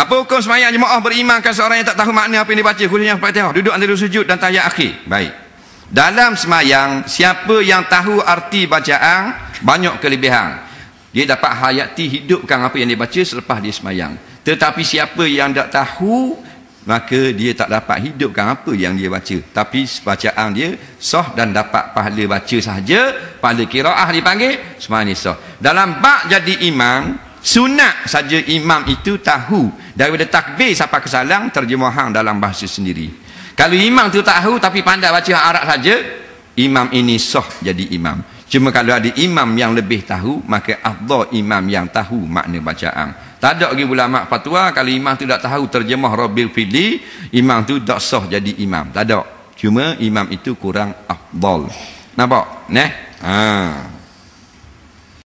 Apa hukum semayang jemaah berimankan seorang yang tak tahu makna apa yang dibaca? Khususnya Fatihah. Duduk antara sujud dan tahiyat akhir. Baik. Dalam semayang, siapa yang tahu arti bacaan, banyak kelebihan. Dia dapat hayati hidupkan apa yang dia baca selepas dia semayang. Tetapi siapa yang tak tahu, maka dia tak dapat hidupkan apa yang dia baca. Tapi bacaan dia sah dan dapat pahala baca sahaja, pahala kira'ah dipanggil, semayang ni sah. Dalam bak jadi imam, sunat saja imam itu tahu daripada takbir sampai ke salam terjemahan dalam bahasa sendiri kalau imam tu tahu tapi pandai baca Arab saja imam ini sah jadi imam cuma kalau ada imam yang lebih tahu maka afdal imam yang tahu makna bacaan tak ada lagi ulama fatwa kalau imam tu tak tahu terjemah Rabbil Fili imam tu tak sah jadi imam tak ada cuma imam itu kurang afdal nampak neh ha